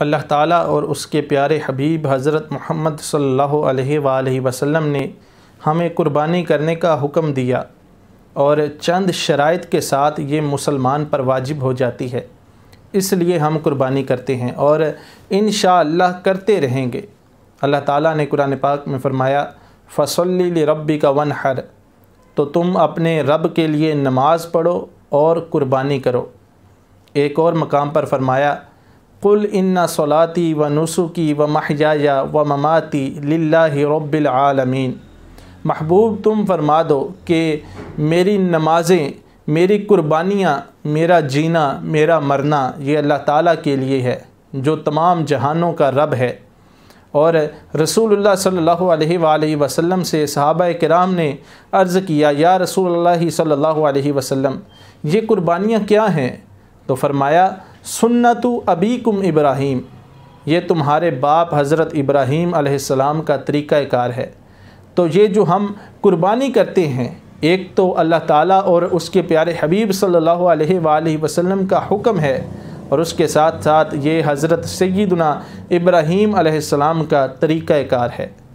अल्लाह ताला और उसके प्यारे हबीब हज़रत मोहम्मद सल्लल्लाहु अलैहि वसल्लम ने हमें कुर्बानी करने का हुक्म दिया और चंद शराइ के साथ ये मुसलमान पर वाजिब हो जाती है इसलिए हम कुर्बानी करते हैं और इन करते रहेंगे अल्लाह ताला ने कुरान पाक में फ़रमाया फसल्ली रब्बी का वन हर तो तुम अपने रब के लिए नमाज़ पढ़ो और कुर्बानी करो एक और मकाम पर फरमाया कुल इन्ना सलाती व नसुकी व महजाया व ममाती ला रबालमीन महबूब तुम फरमा दो कि मेरी नमाज़ें मेरी कुर्बानियाँ मेरा जीना मेरा मरना ये अल्लाह ताला के लिए है जो तमाम जहानों का रब है और रसूलुल्लाह सल्लल्लाहु अलैहि वसल्लम से सहाबा कराम ने अर्ज़ किया या रसूलुल्लाह सल्लल्लाहु अलैहि वसल्लम ये कुर्बानियाँ क्या हैं तो फरमाया सुन्नत अबीकुम इब्राहीम ये तुम्हारे बाप हज़रत इब्राहीम अलैहिस्सलाम का तरीक़ाकार है तो ये जो हम कुर्बानी करते हैं एक तो अल्लाह ताला और उसके प्यारे हबीब सल्लल्लाहु अलैहि सल्ला वसल्लम का हुक्म है और उसके साथ साथ ये हज़रत सैदना इब्राहीम अलैहिस्सलाम का तरीक़ाकार है